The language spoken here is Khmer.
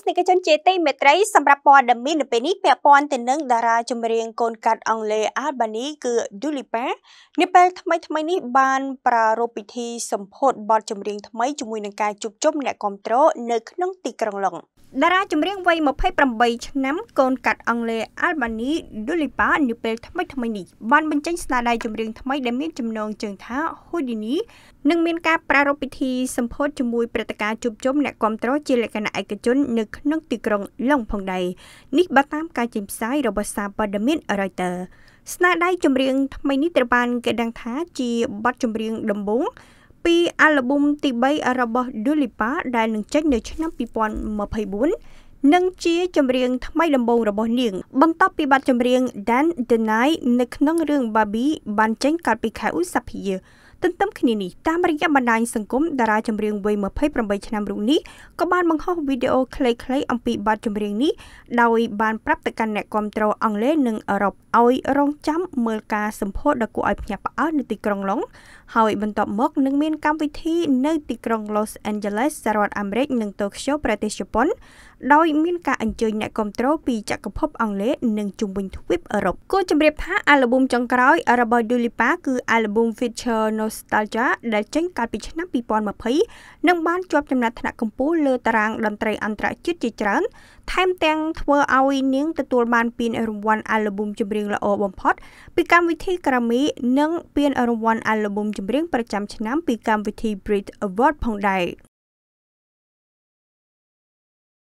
ស្សនិកជនជាទីមេត្រីសម្រាប់ព័ត៌មាននៅពេលនេះពាក់ព័ន្ធទៅនឹងតារាចម្រៀងកូនកាត់អង់គ្លេស Albany គឺ Dua Lipa នាពេលថ្មីថ្មីនេះបានប្រារព្ធពិធីសម្ពោធបទចម្រៀងថ្មីជាមួយនឹងការជួបជុំអ្នកគាំទ្រនៅក្នុងទីក្រុងឡុងតារាចម្រៀងវ័យ28ឆ្នាំកូនកាត់អង់គ្លេស Albany Dua Lipa នាពេលថ្មីថ្មីនេះបានបញ្ចេញស្នាដៃចម្រៀងថ្មីដែលមានចំណងជើងថា Houdini និង មានការប្រារព្ធពិធីសម្ពោធជាមួយព្រឹត្តិការណ៍ជួបជុំអ្នកគាំទ្រជាលក្ខណៈឯកជននៅក្នុងទីក្រុងឡុងផងដែរនេះបើតាមការចេញផ្សាយរបស់សារព័ត៌មាន Reuters ស្នាដៃចម្រៀងថ្មីនេះត្រូវបានគេដឹងថាជាបទចម្រៀងដំបូង ពីអាល់ប៊ុមទី3របស់ Dua Lipa ដែលនឹងចេញនៅឆ្នាំ2024និងជាចម្រៀងថ្មីដំបូងរបស់នាងបន្ទាប់ពីបទចម្រៀង Dan the Night នៅក្នុងរឿង Barbie បានចេញកាលពីខែឧសភាទន្ទឹមគ្នានេះតាមរយៈបណ្ដាញសង្គមតារាចម្រៀងវ័យ28ឆ្នាំរូបនេះក៏បានបង្ហោះវីដេអូខ្លីៗអំពីបទចម្រៀងនេះដោយបានប្រាប់ទៅកាន់អ្នកគាំទ្រ អង់គ្លេសនិងអឺរ៉ុបឲ្យរងចាំមើលការសម្ពោធដ៏គួរឲ្យភ្ញាក់ផ្អើលនៅទីក្រុងឡុងហើយបន្ទាប់មកនឹងមានកម្មវិធី នៅទីក្រុង Los Angeles សហរដ្ឋអាមេរិកនិង Tokyo ប្រទេសជប៉ុនដោយមានការអញ្ជើញអ្នកគ្រប់គ្រងពីចក្រភពអង់គ្លេសនិងជំនាញទ្វីបអឺរ៉ុបគួរជម្រាបថាអាល់ប៊ុមចុងក្រោយរបស់ Dua Lipa គឺអាល់ប៊ុម Future Nostalgia ដែលចេញកាលពីឆ្នាំ2020និងបានជាប់ចំណាត់ថ្នាក់កំពូលលើតារាងតន្ត្រីអន្តរជាតិជាច្រើន ថែមទាំងធ្វើឲ្យនាងទទួលបានពានរង្វាន់អាល់ប៊ុមចម្រៀងល្អបំផុតពីកម្មវិធី Grammy និងពានរង្វាន់អាល់ប៊ុមចម្រៀងប្រចាំឆ្នាំពីកម្មវិធី Brit Award ផងដែរ